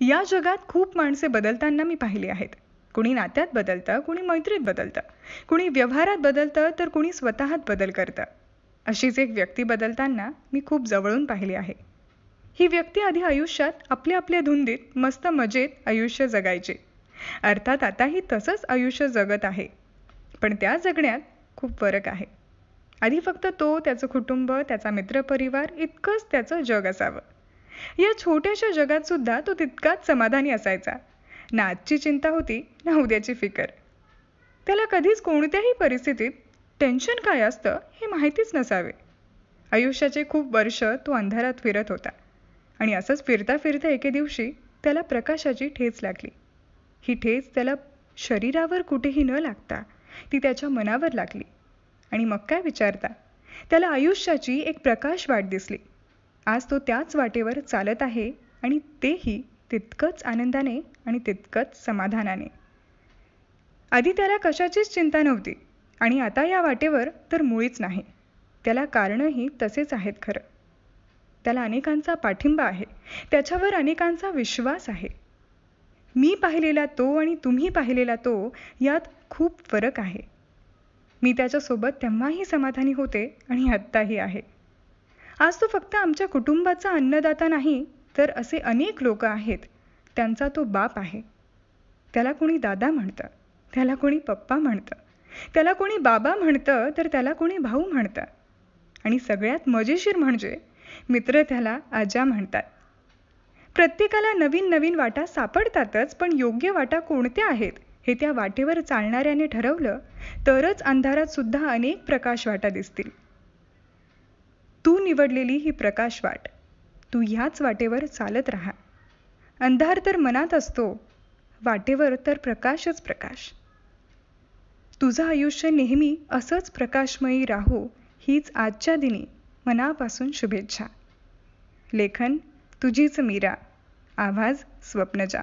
या जगात खूप माणसे बदलताना मी पाहिली आहेत कुणी नात्यात बदलतं कुणी मैत्रीत बदलतं कुणी व्यवहारात बदलतं तर कुणी स्वतःत बदल करतं अशीच एक व्यक्ती बदलताना मी खूप जवळून पाहिली आहे ही व्यक्ती आधी आयुष्यात आपल्या आपल्या धुंदीत मस्त मजेत आयुष्य जगायचे अर्थात आताही तसंच आयुष्य जगत आहे पण त्या जगण्यात खूप फरक आहे आधी फक्त तो त्याचं कुटुंब त्याचा मित्रपरिवार इतकंच त्याचं जग असावं या छोट्याशा जगात सुद्धा तो तितकाच समाधानी असायचा ना आजची चिंता होती ना उद्याची फिकर त्याला कधीच कोणत्याही परिस्थितीत टेन्शन काय असतं हे माहितीच नसावे आयुष्याचे खूप वर्ष तो अंधारात फिरत होता आणि असंच फिरता फिरता एके दिवशी त्याला प्रकाशाची ठेच लागली ही ठेच त्याला शरीरावर कुठेही न लागता ती त्याच्या मनावर लागली आणि मग काय विचारता त्याला आयुष्याची एक प्रकाश वाट दिसली आज तो त्याच वाटेवर चालत आहे आणि तेही तितकंच आनंदाने आणि तितकंच समाधानाने आधी त्याला कशाचीच चिंता नव्हती आणि आता या वाटेवर तर मुळीच नाही त्याला कारणंही तसेच आहेत खरं त्याला अनेकांचा पाठिंबा आहे त्याच्यावर अनेकांचा विश्वास आहे मी पाहिलेला तो आणि तुम्ही पाहिलेला तो यात खूप फरक आहे मी त्याच्यासोबत तेव्हाही समाधानी होते आणि आत्ताही आहे आज तो फक्त आमच्या कुटुंबाचा अन्नदाता नाही तर असे अनेक लोक आहेत त्यांचा तो बाप आहे त्याला कोणी दादा म्हणतं त्याला कोणी पप्पा म्हणतं त्याला कोणी बाबा म्हणतं तर त्याला कोणी भाऊ म्हणतं आणि सगळ्यात मजेशीर म्हणजे मित्र त्याला आजा म्हणतात प्रत्येकाला नवीन नवीन वाटा सापडतातच पण योग्य वाटा कोणत्या आहेत हे त्या वाटेवर चालणाऱ्याने ठरवलं तरच अंधारात सुद्धा अनेक प्रकाश वाटा दिसतील तू निवडलेली ही प्रकाश वाट तू ह्याच वाटेवर चालत राहा अंधार तर मनात असतो वाटेवर तर प्रकाशच प्रकाश तुझं आयुष्य नेहमी असंच प्रकाशमयी राहू, हीच आजच्या दिनी मनापासून शुभेच्छा लेखन तुझीच मीरा आवाज स्वप्नजा